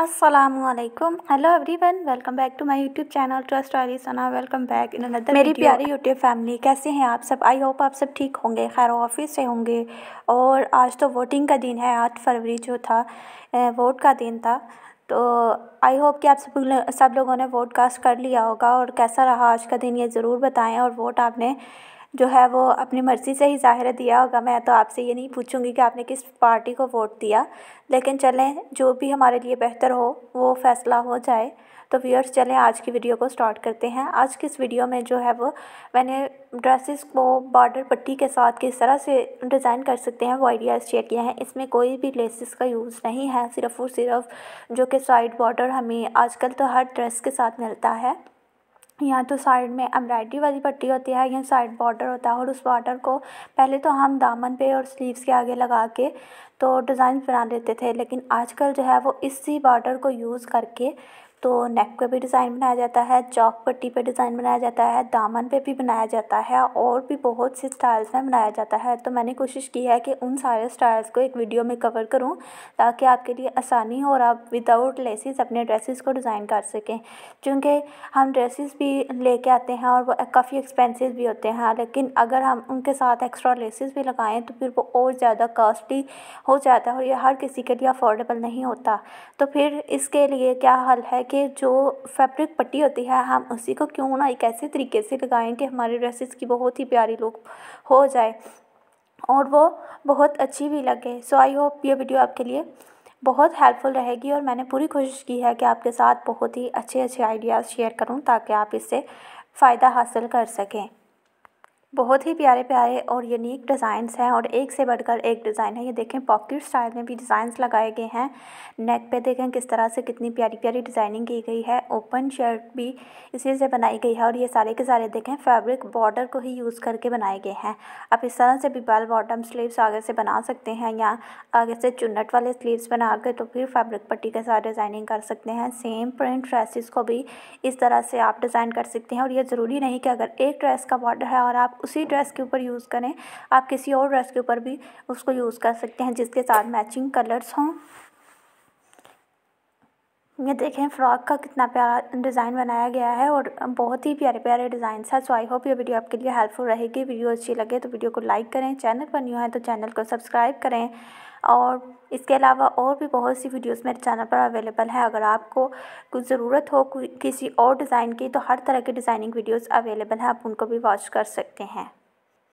Aslam hello everyone welcome back to my YouTube channel ट्रस्ट आरी सना वेलकम बैक इन अनदर मेरी प्यारी यूट्यूब फैमिली कैसे हैं आप सब आई होप आप सब ठीक होंगे खैर ऑफिस से होंगे और आज तो वोटिंग का दिन है आठ फरवरी जो था वोट का दिन था तो आई होप कि आप सब सब लोगों ने वोट कास्ट कर लिया होगा और कैसा रहा आज का दिन ये ज़रूर बताएँ और वोट आपने जो है वो अपनी मर्ज़ी से ही ज़ाहिर दिया होगा मैं तो आपसे ये नहीं पूछूँगी कि आपने किस पार्टी को वोट दिया लेकिन चलें जो भी हमारे लिए बेहतर हो वो फ़ैसला हो जाए तो व्यूअर्स चलें आज की वीडियो को स्टार्ट करते हैं आज की इस वीडियो में जो है वो मैंने ड्रेसेस को बॉर्डर पट्टी के साथ किस तरह से डिज़ाइन कर सकते हैं वो आइडियाज़ शेयर किया है इसमें कोई भी लेसिस का यूज़ नहीं है सिर्फ़ और सिर्फ जो कि साइड बॉर्डर हमें आजकल तो हर ड्रेस के साथ मिलता है या तो साइड में एम्ब्रायड्री वाली पट्टी होती है या साइड बॉर्डर होता है और उस बॉर्डर को पहले तो हम दामन पे और स्लीव्स के आगे लगा के तो डिज़ाइन बना लेते थे लेकिन आजकल जो है वो इसी बॉर्डर को यूज़ करके तो नेक पे भी डिज़ाइन बनाया जाता है चौक पट्टी पे डिज़ाइन बनाया जाता है दामन पे भी बनाया जाता है और भी बहुत से स्टाइल्स में बनाया जाता है तो मैंने कोशिश की है कि उन सारे स्टाइल्स को एक वीडियो में कवर करूँ ताकि आपके लिए आसानी हो और आप विदाउट लेसिस अपने ड्रेसेस को डिज़ाइन कर सकें क्योंकि हम ड्रेसिस भी लेके आते हैं और वो काफ़ी एक्सपेंसिव भी होते हैं लेकिन अगर हम उनके साथ एक्स्ट्रा लेसिस भी लगाएं तो फिर वो और ज़्यादा कॉस्टली हो जाता है और यह हर किसी के लिए अफोर्डेबल नहीं होता तो फिर इसके लिए क्या हल है कि जो फैब्रिक पट्टी होती है हम उसी को क्यों ना एक ऐसे तरीके से लगाएं कि हमारे ड्रेसेस की बहुत ही प्यारी लुक हो जाए और वो बहुत अच्छी भी लगे सो आई होप ये वीडियो आपके लिए बहुत हेल्पफुल रहेगी और मैंने पूरी कोशिश की है कि आपके साथ बहुत ही अच्छे अच्छे आइडियाज़ शेयर करूँ ताकि आप इससे फ़ायदा हासिल कर सकें बहुत ही प्यारे प्यारे और यूनिक डिज़ाइंस हैं और एक से बढ़कर एक डिज़ाइन है ये देखें पॉकेट स्टाइल में भी डिज़ाइंस लगाए गए हैं नेक पे देखें किस तरह से कितनी प्यारी प्यारी डिज़ाइनिंग की गई है ओपन शर्ट भी इसी से बनाई गई है और ये सारे के सारे देखें फैब्रिक बॉर्डर को ही यूज़ करके बनाए गए हैं आप इस तरह से भी बाल बॉटम स्लीव्स आगे से बना सकते हैं या आगे से चुनट वाले स्लीव्स बना के तो फिर फैब्रिक पट्टी के साथ डिज़ाइनिंग कर सकते हैं सेम प्रिंट ड्रेसिस को भी इस तरह से आप डिज़ाइन कर सकते हैं और ये ज़रूरी नहीं कि अगर एक ड्रेस का बॉर्डर है और आप उसी ड्रेस के ऊपर यूज़ करें आप किसी और ड्रेस के ऊपर भी उसको यूज़ कर सकते हैं जिसके साथ मैचिंग कलर्स हों ये देखें फ़्रॉक का कितना प्यारा डिज़ाइन बनाया गया है और बहुत ही प्यारे प्यारे डिज़ाइन है सो आई होप ये वीडियो आपके लिए हेल्पफुल रहेगी वीडियो अच्छी लगे तो वीडियो को लाइक करें चैनल पर न्यू है तो चैनल को सब्सक्राइब करें और इसके अलावा और भी बहुत सी वीडियोस मेरे चैनल पर अवेलेबल है अगर आपको कुछ ज़रूरत हो किसी और डिज़ाइन की तो हर तरह की डिज़ाइनिंग वीडियोस अवेलेबल हैं आप उनको भी वॉच कर सकते हैं